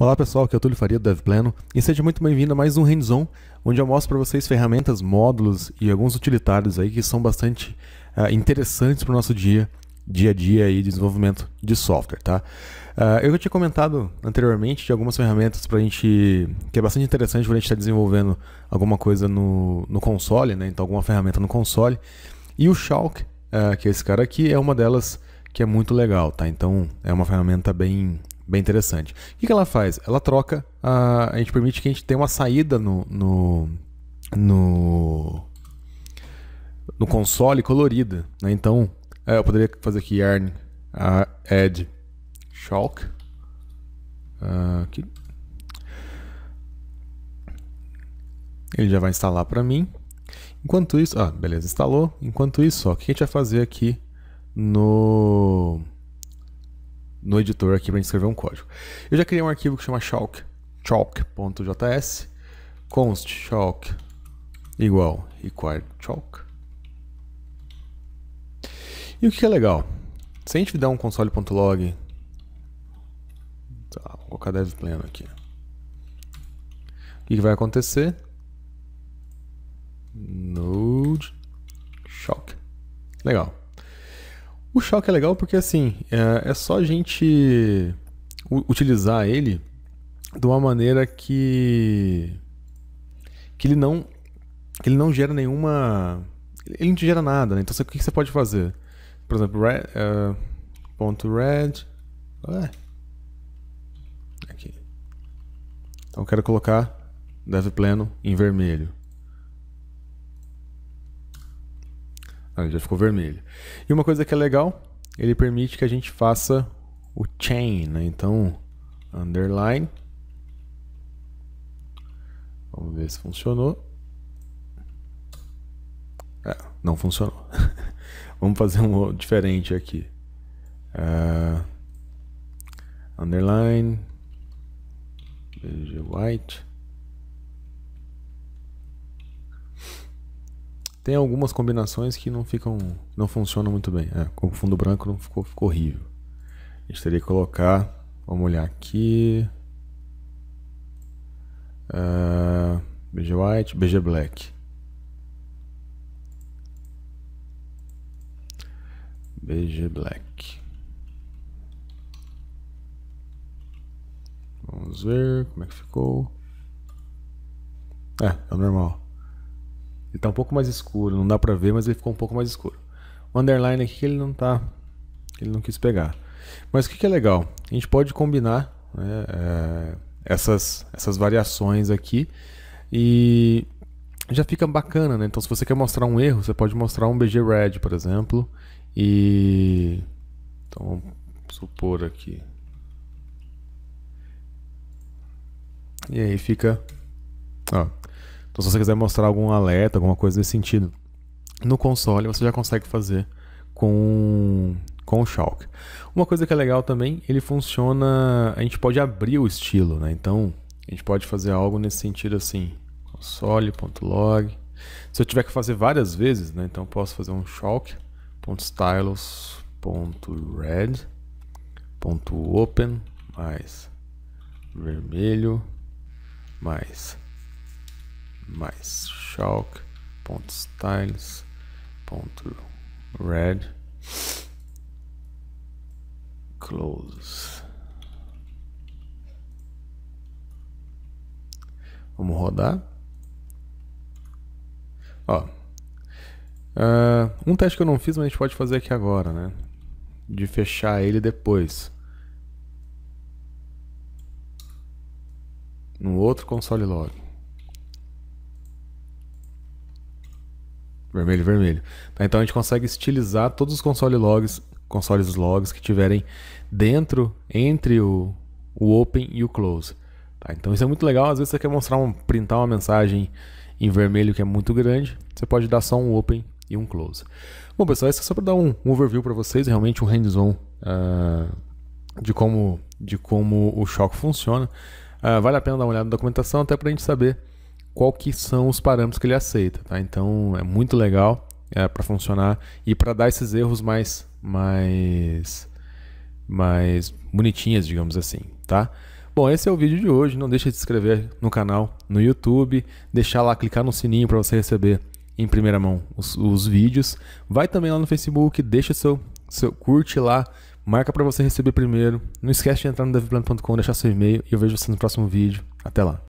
Olá pessoal, aqui é o Túlio Faria do DevPleno e seja muito bem-vindo a mais um Hands-On, onde eu mostro para vocês ferramentas, módulos e alguns utilitários aí que são bastante uh, interessantes para o nosso dia, dia a dia aí de desenvolvimento de software, tá? Uh, eu já tinha comentado anteriormente de algumas ferramentas para a gente que é bastante interessante para a gente estar tá desenvolvendo alguma coisa no, no console, né? Então alguma ferramenta no console e o Shulk, uh, ah, que é esse cara aqui, é uma delas que é muito legal, tá? Então é uma ferramenta bem bem interessante. O que ela faz? Ela troca, a, a gente permite que a gente tenha uma saída no, no, no, no console colorida. Né? Então, é, eu poderia fazer aqui yarn uh, add chalk. Uh, ah, aqui. Ele já vai instalar para mim. Enquanto isso, ah, beleza, instalou. Enquanto isso, ó, o que a gente vai fazer aqui no no editor aqui para escrever um código. Eu já criei um arquivo que chama chalk, chalk.js, const chalk igual required chalk. E o que é legal? Se a gente der um console.log, tá, vou colocar dev pleno aqui. O que, vai acontecer? Node shock. Legal. O choque é legal porque, assim, é, é só a gente utilizar ele de uma maneira que. que ele não. que ele não gera nenhuma. ele não te gera nada, né? Então o que você pode fazer? Por exemplo, red, uh, é, ponto red. Ué. Aqui. Então eu quero colocar dev pleno em vermelho. Ah, já ficou vermelho. E uma coisa que é legal, ele permite que a gente faça o chain, né? Então, underline. Vamos ver se funcionou. É, não funcionou. Vamos fazer um diferente aqui. Uh, underline. White. Tem algumas combinações que não ficam. não funcionam muito bem. É, com o fundo branco não ficou, ficou horrível. A gente teria que colocar. Vamos olhar aqui. Uh, ah, BG White, BG Black. BG Black. Vamos ver como é que ficou. É, é normal. Ele tá um pouco mais escuro, não dá pra ver, mas ele ficou um pouco mais escuro. O underline aqui ele não tá, ele não quis pegar. Mas o que, que é legal? A gente pode combinar né, é, essas, essas variações aqui e já fica bacana, né? Então se você quer mostrar um erro, você pode mostrar um BG red, por exemplo, e... Então vamos supor aqui. E aí fica... Ó, então, se você quiser mostrar algum alerta, alguma coisa desse sentido, no console você já consegue fazer com, com o Shulk. Uma coisa que é legal também, ele funciona. A gente pode abrir o estilo, né? Então, a gente pode fazer algo nesse sentido assim: console.log. Se eu tiver que fazer várias vezes, né? Então, eu posso fazer um Shulk.stylus.red. Ponto open mais vermelho mais mais shock ponto styles ponto red close vamos rodar ó uh, um teste que eu não fiz mas a gente pode fazer aqui agora né de fechar ele depois no outro console log vermelho, vermelho. Tá, então a gente consegue estilizar todos os console logs, consoles logs que tiverem dentro, entre o, o open e o close. Tá, então isso é muito legal, às vezes você quer mostrar um, printar uma mensagem em vermelho que é muito grande, você pode dar só um open e um close. Bom pessoal, isso é só para dar um, um overview para vocês, realmente um hands-on uh, de, como, de como o choque funciona. Uh, vale a pena dar uma olhada na documentação até para a gente saber qual que são os parâmetros que ele aceita, tá? Então é muito legal é, para funcionar e para dar esses erros mais mais mais bonitinhas, digamos assim, tá? Bom, esse é o vídeo de hoje. Não deixe de se inscrever no canal no YouTube, deixar lá, clicar no sininho para você receber em primeira mão os, os, vídeos. Vai também lá no Facebook, deixa seu, seu curte lá, marca para você receber primeiro. Não esquece de entrar no devplano.com, deixar seu e-mail e eu vejo você no próximo vídeo. Até lá.